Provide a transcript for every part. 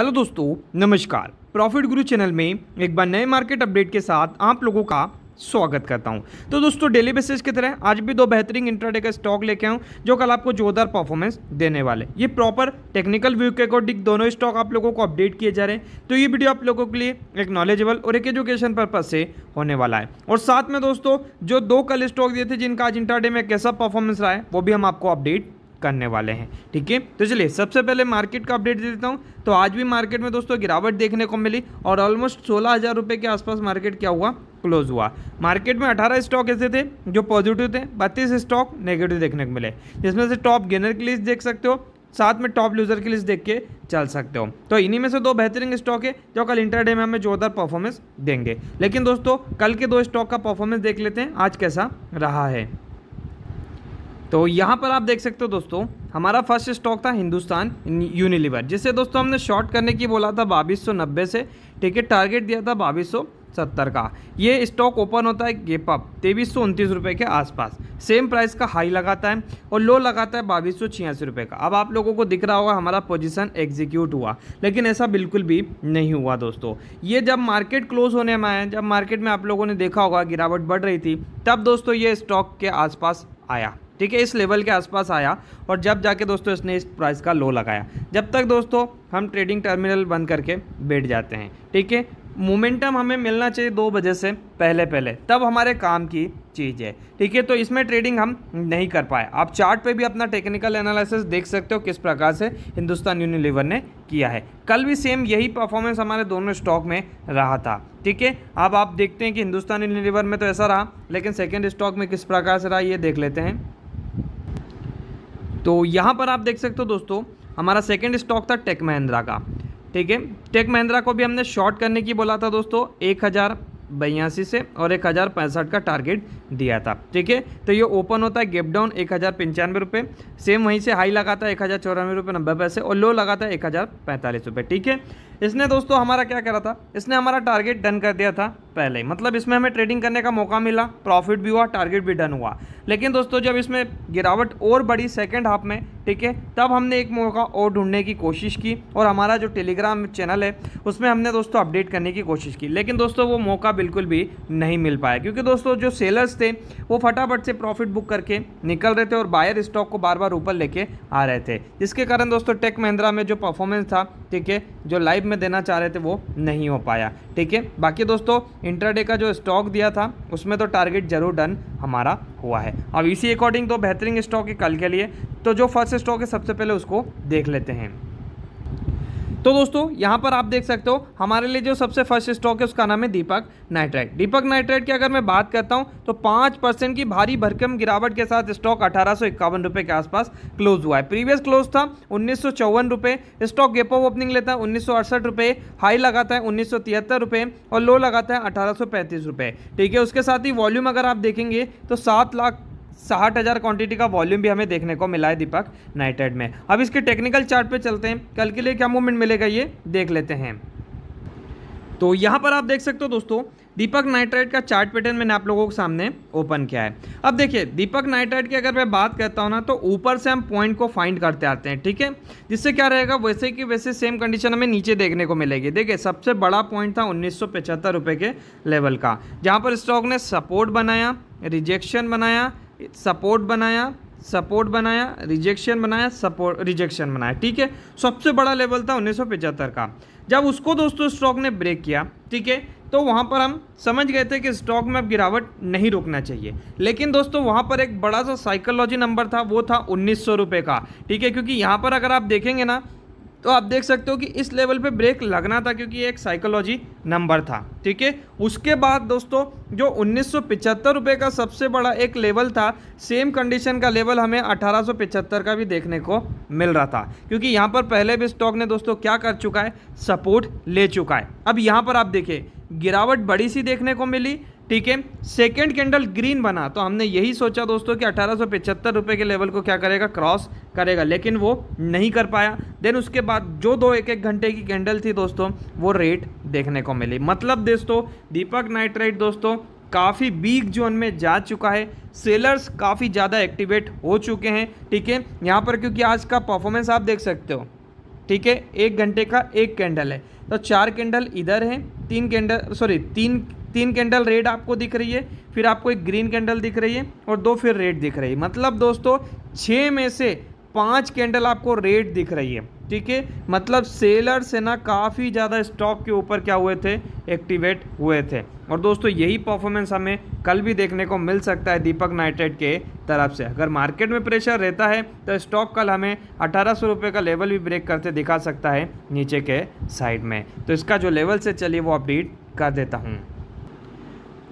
hello दोस्तों नमस्कार profit गुरु चैनल में एक बार नए मार्केट अपडेट के साथ आप लोगों का स्वागत करता हूं तो दोस्तों डेली बेसिस की तरह आज भी दो बेहतरीन इंट्राडे का स्टॉक लेके आऊँ जो कल आपको जोरदार परफॉर्मेंस देने वाले ये प्रॉपर टेक्निकल व्यू के अकॉर्डिंग दोनों स्टॉक आप लोगों को अपडेट किए जा रहे हैं तो ये वीडियो आप लोगों के लिए एक नॉलेजेबल और एक एजुकेशन पर्पज से होने वाला है और साथ में दोस्तों जो दो कल स्टॉक दिए थे जिनका आज इंट्राडे में कैसा परफॉर्मेंस रहा है वो भी हम आपको अपडेट करने वाले हैं ठीक है तो चलिए सबसे पहले मार्केट का अपडेट दे देता हूँ तो आज भी मार्केट में दोस्तों गिरावट देखने को मिली और ऑलमोस्ट सोलह हज़ार रुपये के आसपास मार्केट क्या हुआ क्लोज हुआ मार्केट में 18 स्टॉक ऐसे थे जो पॉजिटिव थे बत्तीस स्टॉक नेगेटिव देखने को मिले जिसमें से टॉप गेनर की लिस्ट देख सकते हो साथ में टॉप लूजर की लिस्ट देख के चल सकते हो तो इन्हीं में से दो बेहतरीन स्टॉक है जो कल इंटरडे में हमें जोरदार परफॉर्मेंस देंगे लेकिन दोस्तों कल के दो स्टॉक का परफॉर्मेंस देख लेते हैं आज कैसा रहा है तो यहाँ पर आप देख सकते हो दोस्तों हमारा फर्स्ट स्टॉक था हिंदुस्तान यूनिलीवर जिसे दोस्तों हमने शॉर्ट करने की बोला था बाईस से ठीक है टारगेट दिया था बाईस सत्तर का ये स्टॉक ओपन होता है गेप अप तेईस सौ उनतीस रुपये के आसपास सेम प्राइस का हाई लगाता है और लो लगाता है बाईस सौ छियासी रुपये का अब आप लोगों को दिख रहा होगा हमारा पोजीशन एग्जीक्यूट हुआ लेकिन ऐसा बिल्कुल भी नहीं हुआ दोस्तों ये जब मार्केट क्लोज होने में आया जब मार्केट में आप लोगों ने देखा होगा गिरावट बढ़ रही थी तब दोस्तों ये स्टॉक के आसपास आया ठीक है इस लेवल के आसपास आया और जब जाके दोस्तों इसने इस प्राइस का लो लगाया जब तक दोस्तों हम ट्रेडिंग टर्मिनल बंद करके बैठ जाते हैं ठीक है मोमेंटम हमें मिलना चाहिए दो बजे से पहले पहले तब हमारे काम की चीज़ है ठीक है तो इसमें ट्रेडिंग हम नहीं कर पाए आप चार्ट पे भी अपना टेक्निकल एनालिसिस देख सकते हो किस प्रकार से हिंदुस्तान यूनिलीवर ने किया है कल भी सेम यही परफॉर्मेंस हमारे दोनों स्टॉक में रहा था ठीक है अब आप देखते हैं कि हिंदुस्तान यूनिलीवर में तो ऐसा रहा लेकिन सेकेंड स्टॉक में किस प्रकार से रहा ये देख लेते हैं तो यहाँ पर आप देख सकते हो दोस्तों हमारा सेकेंड स्टॉक था टेक महिंद्रा का ठीक है टेक महिंद्रा को भी हमने शॉर्ट करने की बोला था दोस्तों एक हज़ार बयासी से और एक हज़ार पैंसठ का टारगेट दिया था ठीक है तो ये ओपन होता है गेप डाउन एक हज़ार पंचानवे रुपये सेम वहीं से हाई लगाता है एक हज़ार चौरानवे रुपये नब्बे पैसे और लो लगाता है एक हज़ार पैंतालीस रुपये ठीक है इसने दोस्तों हमारा क्या करा था इसने हमारा टारगेट डन कर दिया था पहले ही मतलब इसमें हमें ट्रेडिंग करने का मौका मिला प्रॉफिट भी हुआ टारगेट भी डन हुआ लेकिन दोस्तों जब इसमें गिरावट और बड़ी सेकेंड हाफ में ठीक है तब हमने एक मौका और ढूंढने की कोशिश की और हमारा जो टेलीग्राम चैनल है उसमें हमने दोस्तों अपडेट करने की कोशिश की लेकिन दोस्तों वो मौका बिल्कुल भी नहीं मिल पाया क्योंकि दोस्तों जो सेलर्स थे वो फटाफट से प्रॉफिट बुक करके निकल रहे थे और बायर स्टॉक को बार बार ऊपर लेके आ रहे थे जिसके कारण दोस्तों टेक महिंद्रा में जो परफॉर्मेंस था ठीक है जो लाइव में देना चाह रहे थे वो नहीं हो पाया ठीक है बाकी दोस्तों इंटरडे का जो स्टॉक दिया था उसमें तो टारगेट जरूर डन हमारा हुआ है अब इसी अकॉर्डिंग तो बेहतरीन स्टॉक है कल के लिए तो जो फर्स्ट स्टॉक है सबसे पहले उसको देख लेते हैं तो दोस्तों यहाँ पर आप देख सकते हो हमारे लिए जो सबसे फर्स्ट स्टॉक है उसका नाम है दीपक नाइट्राइट दीपक नाइट्राइट की अगर मैं बात करता हूँ तो पाँच परसेंट की भारी भरकम गिरावट के साथ स्टॉक अठारह सौ इक्यावन रुपये के आसपास क्लोज हुआ है प्रीवियस क्लोज था उन्नीस सौ चौवन रुपये स्टॉक गेप ऑफ ओपनिंग लेता है उन्नीस सौ अड़सठ रुपये हाई लगाता है उन्नीस सौ तिहत्तर रुपये और लो लगाता है अठारह सौ पैंतीस रुपये ठीक है उसके साथ ही वॉल्यूम अगर आप देखेंगे तो सात लाख साठ हज़ार क्वान्टिटी का वॉल्यूम भी हमें देखने को मिला है दीपक नाइटेड में अब इसके टेक्निकल चार्ट पे चलते हैं कल के लिए क्या मूवमेंट मिलेगा ये देख लेते हैं तो यहाँ पर आप देख सकते हो दोस्तों दीपक नाइट्राइड का चार्ट पैटर्न मैंने आप लोगों के सामने ओपन किया है अब देखिए दीपक नाइट्राइड की अगर मैं बात करता हूँ ना तो ऊपर से हम पॉइंट को फाइंड करते आते हैं ठीक है जिससे क्या रहेगा वैसे कि वैसे सेम कंडीशन हमें नीचे देखने को मिलेगी देखिए सबसे बड़ा पॉइंट था उन्नीस के लेवल का जहाँ पर स्टॉक ने सपोर्ट बनाया रिजेक्शन बनाया सपोर्ट बनाया सपोर्ट बनाया रिजेक्शन बनाया सपोर्ट रिजेक्शन बनाया ठीक है सबसे बड़ा लेवल था उन्नीस का जब उसको दोस्तों स्टॉक ने ब्रेक किया ठीक है तो वहाँ पर हम समझ गए थे कि स्टॉक में अब गिरावट नहीं रोकना चाहिए लेकिन दोस्तों वहाँ पर एक बड़ा सा साइकोलॉजी नंबर था वो था उन्नीस सौ का ठीक है क्योंकि यहाँ पर अगर आप देखेंगे ना तो आप देख सकते हो कि इस लेवल पे ब्रेक लगना था क्योंकि एक साइकोलॉजी नंबर था ठीक है उसके बाद दोस्तों जो उन्नीस सौ का सबसे बड़ा एक लेवल था सेम कंडीशन का लेवल हमें अठारह का भी देखने को मिल रहा था क्योंकि यहाँ पर पहले भी स्टॉक ने दोस्तों क्या कर चुका है सपोर्ट ले चुका है अब यहाँ पर आप देखिए गिरावट बड़ी सी देखने को मिली ठीक है सेकेंड कैंडल ग्रीन बना तो हमने यही सोचा दोस्तों कि अठारह सौ के लेवल को क्या करेगा क्रॉस करेगा लेकिन वो नहीं कर पाया देन उसके बाद जो दो एक एक घंटे की कैंडल थी दोस्तों वो रेट देखने को मिली मतलब दोस्तों दीपक नाइट्राइट दोस्तों काफ़ी बीग जोन में जा चुका है सेलर्स काफ़ी ज़्यादा एक्टिवेट हो चुके हैं ठीक है यहाँ पर क्योंकि आज का परफॉर्मेंस आप देख सकते हो ठीक है एक घंटे का एक कैंडल है तो चार कैंडल इधर है तीन कैंडल सॉरी तीन तीन कैंडल रेड आपको दिख रही है फिर आपको एक ग्रीन कैंडल दिख रही है और दो फिर रेड दिख रही है मतलब दोस्तों छः में से पाँच कैंडल आपको रेड दिख रही है ठीक है मतलब सेलर्स है ना काफ़ी ज़्यादा स्टॉक के ऊपर क्या हुए थे एक्टिवेट हुए थे और दोस्तों यही परफॉर्मेंस हमें कल भी देखने को मिल सकता है दीपक नाइटेड के तरफ से अगर मार्केट में प्रेशर रहता है तो स्टॉक कल हमें अठारह सौ का लेवल भी ब्रेक करते दिखा सकता है नीचे के साइड में तो इसका जो लेवल से चलिए वो अपडेट कर देता हूँ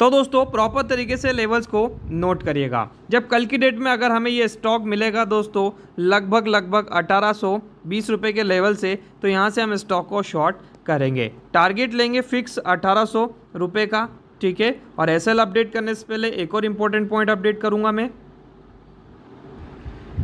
तो दोस्तों प्रॉपर तरीके से लेवल्स को नोट करिएगा जब कल की डेट में अगर हमें ये स्टॉक मिलेगा दोस्तों लगभग लगभग अठारह सौ बीस रुपये के लेवल से तो यहाँ से हम स्टॉक को शॉर्ट करेंगे टारगेट लेंगे फिक्स अठारह सौ रुपये का ठीक है और एस अपडेट करने से पहले एक और इम्पोर्टेंट पॉइंट अपडेट करूँगा मैं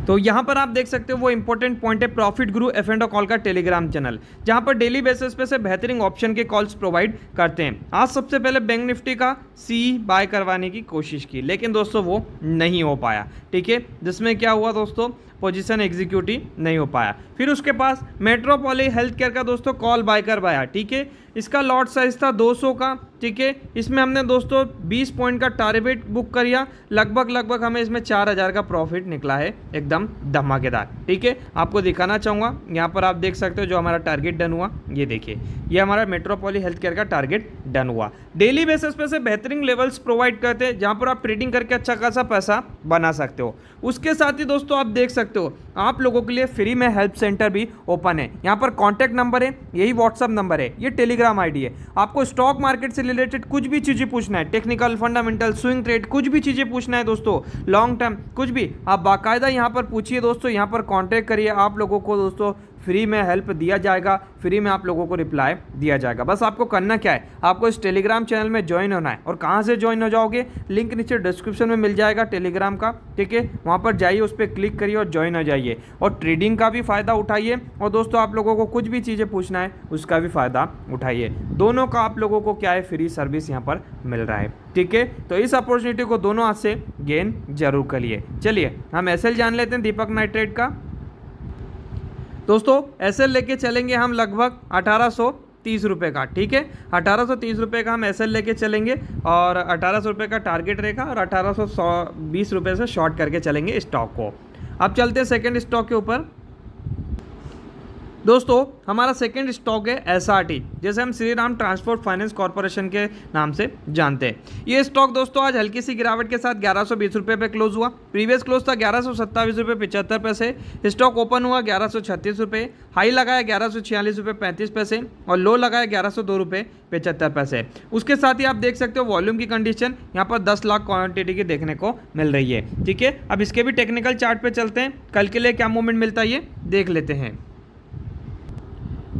तो यहाँ पर आप देख सकते हो वो इंपॉर्टेंट पॉइंट है profit Guru F and call का टेलीग्राम चैनल जहाँ पर डेली बेसिस पे से बेहतरीन ऑप्शन के कॉल्स प्रोवाइड करते हैं आज सबसे पहले बैंक निफ्टी का सी बाय करवाने की कोशिश की लेकिन दोस्तों वो नहीं हो पाया ठीक है जिसमें क्या हुआ दोस्तों पोजीशन एग्जीक्यूटिव नहीं हो पाया फिर उसके पास मेट्रोपोली हेल्थ केयर का दोस्तों कॉल कर बाया ठीक है इसका लॉट साइज था 200 का ठीक है इसमें हमने दोस्तों 20 पॉइंट का टारगेट बुक करिया लगभग लगभग हमें इसमें 4000 का प्रॉफिट निकला है एकदम धमाकेदार ठीक है आपको दिखाना चाहूँगा यहाँ पर आप देख सकते हो जो हमारा टारगेट डन हुआ ये देखिए ये हमारा मेट्रोपोली हेल्थ केयर का टारगेट डन हुआ डेली बेसिस पे से बेहतरीन लेवल्स प्रोवाइड करते हैं जहाँ पर आप ट्रेडिंग करके अच्छा खासा पैसा बना सकते हो उसके साथ ही दोस्तों आप देख सकते सकते हो आप लोगों के लिए फ्री में हेल्प सेंटर भी ओपन है यहाँ पर कॉन्टैक्ट नंबर है यही व्हाट्सअप नंबर है ये टेलीग्राम आईडी है आपको स्टॉक मार्केट से रिलेटेड कुछ भी चीज़ें पूछना है टेक्निकल फंडामेंटल स्विंग ट्रेड कुछ भी चीज़ें पूछना है दोस्तों लॉन्ग टर्म कुछ भी आप बाकायदा यहाँ पर पूछिए दोस्तों यहाँ पर कॉन्टैक्ट करिए आप लोगों को दोस्तों फ्री में हेल्प दिया जाएगा फ्री में आप लोगों को रिप्लाई दिया जाएगा बस आपको करना क्या है आपको इस टेलीग्राम चैनल में ज्वाइन होना है और कहाँ से ज्वाइन हो जाओगे लिंक नीचे डिस्क्रिप्शन में मिल जाएगा टेलीग्राम का ठीक है वहाँ पर जाइए उस पर क्लिक करिए और ज्वाइन हो जाइए और ट्रेडिंग का भी फ़ायदा उठाइए और दोस्तों आप लोगों को कुछ भी चीज़ें पूछना है उसका भी फ़ायदा उठाइए दोनों का आप लोगों को क्या है फ्री सर्विस यहाँ पर मिल रहा है ठीक है तो इस अपॉर्चुनिटी को दोनों हाथ से गेन जरूर करिए चलिए हम एस जान लेते हैं दीपक नाइट्रेट का दोस्तों एसएल लेके चलेंगे हम लगभग अठारह सौ तीस रुपये का ठीक है अठारह सौ तीस रुपये का हम एस एल लेके चलेंगे और अठारह सौ रुपये का टारगेट रहेगा और अठारह सौ बीस रुपये से शॉर्ट करके चलेंगे स्टॉक को अब चलते हैं सेकेंड स्टॉक के ऊपर दोस्तों हमारा सेकेंड स्टॉक है एस जैसे हम Shri Ram transport finance corporation के नाम से जानते हैं ये स्टॉक दोस्तों आज हल्की सी गिरावट के साथ ग्यारह सौ बीस रुपये पे क्लोज हुआ प्रीवियस क्लोज था ग्यारह सौ सत्ताईस रुपये पिचहत्तर पैसे स्टॉक ओपन हुआ ग्यारह सौ छत्तीस रुपये हाई लगाया ग्यारह सौ छियालीस रुपये पैंतीस पैसे और लो लगाया ग्यारह सौ दो रुपये पचहत्तर पैसे उसके साथ ही आप देख सकते हो वॉल्यूम की कंडीशन यहाँ पर दस लाख क्वान्टिटी की देखने को मिल रही है ठीक है अब इसके भी टेक्निकल चार्ट पे चलते हैं कल के लिए क्या मूवमेंट मिलता है ये देख लेते हैं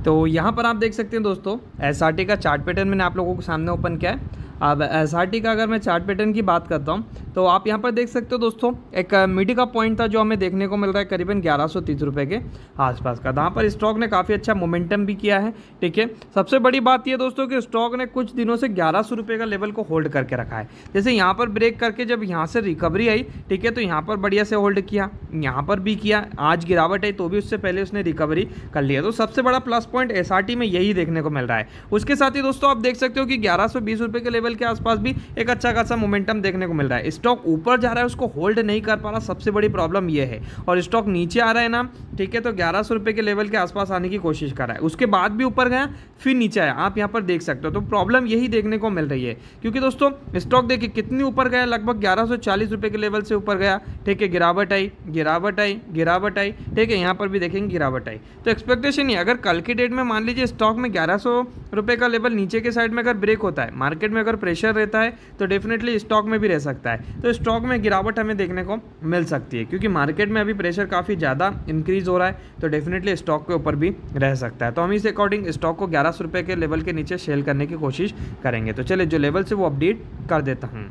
तो यहाँ पर आप देख सकते हैं दोस्तों एस का चार्ट पैटर्न मैंने आप लोगों को सामने ओपन किया है अब एस का अगर मैं चार्ट पैटर्न की बात करता हूँ तो आप यहाँ पर देख सकते हो दोस्तों एक मिडी का पॉइंट था जो हमें देखने को मिल रहा है करीबन ग्यारह रुपये के आसपास का जहाँ तो पर स्टॉक ने काफ़ी अच्छा मोमेंटम भी किया है ठीक है सबसे बड़ी बात यह दोस्तों कि स्टॉक ने कुछ दिनों से ग्यारह सौ का लेवल को होल्ड करके रखा है जैसे यहाँ पर ब्रेक करके जब यहाँ से रिकवरी आई ठीक है तो यहाँ पर बढ़िया से होल्ड किया यहाँ पर भी किया आज गिरावट आई तो भी उससे पहले उसने रिकवरी कर लिया तो सबसे बड़ा प्लस पॉइंट एस में यही देखने को मिल रहा है उसके साथ ही दोस्तों आप देख सकते हो कि ग्यारह सौ के लेवल के आसपास भी एक अच्छा खासा मोमेंटम देखने को मिल रहा है स्टॉक ऊपर जा रहा है उसको होल्ड नहीं कर पा रहा सबसे बड़ी प्रॉब्लम ये है और स्टॉक नीचे आ रहा है ना ठीक है तो ग्यारह सौ के लेवल के आसपास आने की कोशिश कर रहा है उसके बाद भी ऊपर गया फिर नीचे आया आप यहाँ पर देख सकते हो तो प्रॉब्लम यही देखने को मिल रही है क्योंकि दोस्तों स्टॉक देखिए कितनी ऊपर गया लगभग ग्यारह सौ चालीस रुपये के लेवल से ऊपर गया ठीक है गिरावट आई गिरावट आई गिरावट आई ठीक है यहाँ पर भी देखेंगे गिरावट आई तो एक्सपेक्टेशन ही अगर कल की डेट में मान लीजिए स्टॉक में ग्यारह सौ रुपये का लेवल नीचे के साइड में अगर ब्रेक होता है मार्केट में अगर प्रेशर रहता है तो डेफिनेटली स्टॉक में भी रह सकता है तो स्टॉक में गिरावट हमें देखने को मिल सकती है क्योंकि मार्केट में अभी प्रेशर काफ़ी ज़्यादा इंक्रीज़ हो रहा है तो डेफिनेटली स्टॉक के ऊपर भी रह सकता है तो हम इस अकॉर्डिंग स्टॉक को ग्यारह सौ के लेवल के नीचे सेल करने की कोशिश करेंगे तो चलिए जो लेवल से वो अपडेट कर देता हूँ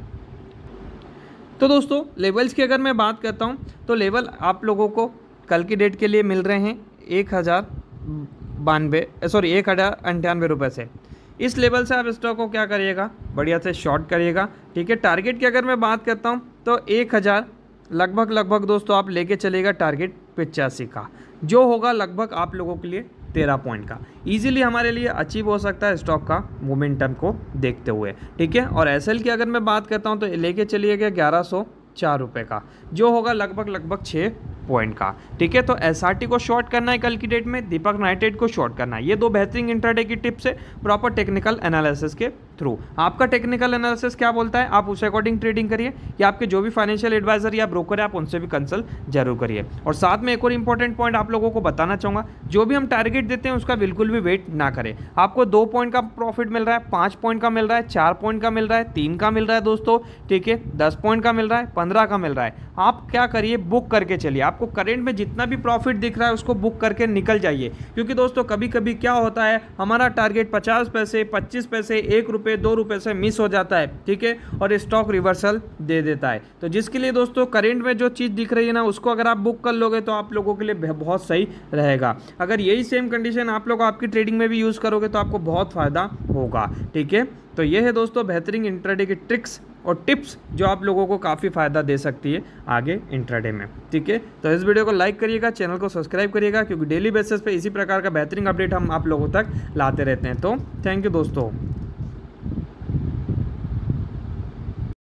तो दोस्तों लेवल्स की अगर मैं बात करता हूँ तो लेवल आप लोगों को कल की डेट के लिए मिल रहे हैं एक हज़ार बानवे सॉरी एक हज़ार अंठानवे रुपये से इस लेवल से आप स्टॉक को क्या करिएगा बढ़िया से शॉर्ट करिएगा ठीक है टारगेट की अगर मैं बात करता हूँ तो एक हज़ार लगभग लगभग दोस्तों आप लेके चलेगा टारगेट पचासी का जो होगा लगभग आप लोगों के लिए तेरह पॉइंट का इजीली हमारे लिए अचीव हो सकता है स्टॉक का मोमेंटम को देखते हुए ठीक है और एस की अगर मैं बात करता हूँ तो लेके चलिएगा ग्यारह सौ चार रुपये का जो होगा लगभग लगभग छः पॉइंट का ठीक है तो एस को शॉर्ट करना है कल की डेट में दीपक नाइटेड को शॉर्ट करना है ये दो बेहतरीन इंटरडे की टिप्स है प्रॉपर टेक्निकल एनालिसिस के थ्रू आपका टेक्निकल एनालिसिस क्या बोलता है आप उस अकॉर्डिंग ट्रेडिंग करिए या आपके जो भी फाइनेंशियल एडवाइजर या ब्रोकर है आप उनसे भी कंसल्ट जरूर करिए और साथ में एक और इंपॉर्टेंट पॉइंट आप लोगों को बताना चाहूंगा जो भी हम टारगेट देते हैं उसका बिल्कुल भी वेट ना करें आपको दो पॉइंट का प्रॉफिट मिल रहा है पांच पॉइंट का मिल रहा है चार पॉइंट का मिल रहा है तीन का मिल रहा है दोस्तों ठीक है दस पॉइंट का मिल रहा है पंद्रह का मिल रहा है आप क्या करिए बुक करके चलिए आपको करेंट में जितना भी प्रॉफिट दिख रहा है उसको बुक करके निकल जाइए क्योंकि दोस्तों कभी कभी क्या होता है हमारा टारगेट पचास पैसे पच्चीस पैसे एक रुपये रुपये दो रुपये से मिस हो जाता है ठीक है और स्टॉक रिवर्सल दे देता है तो जिसके लिए दोस्तों करेंट में जो चीज़ दिख रही है ना उसको अगर आप बुक कर लोगे तो आप लोगों के लिए बहुत सही रहेगा अगर यही सेम कंडीशन आप लोग आपकी ट्रेडिंग में भी यूज़ करोगे तो आपको बहुत फ़ायदा होगा ठीक है तो ये है दोस्तों बेहतरीन इंटरडे की ट्रिक्स और टिप्स जो आप लोगों को काफ़ी फ़ायदा दे सकती है आगे इंटरडे में ठीक है तो इस वीडियो को लाइक करिएगा चैनल को सब्सक्राइब करिएगा क्योंकि डेली बेसिस पे इसी प्रकार का बेहतरीन अपडेट हम आप लोगों तक लाते रहते हैं तो थैंक यू दोस्तों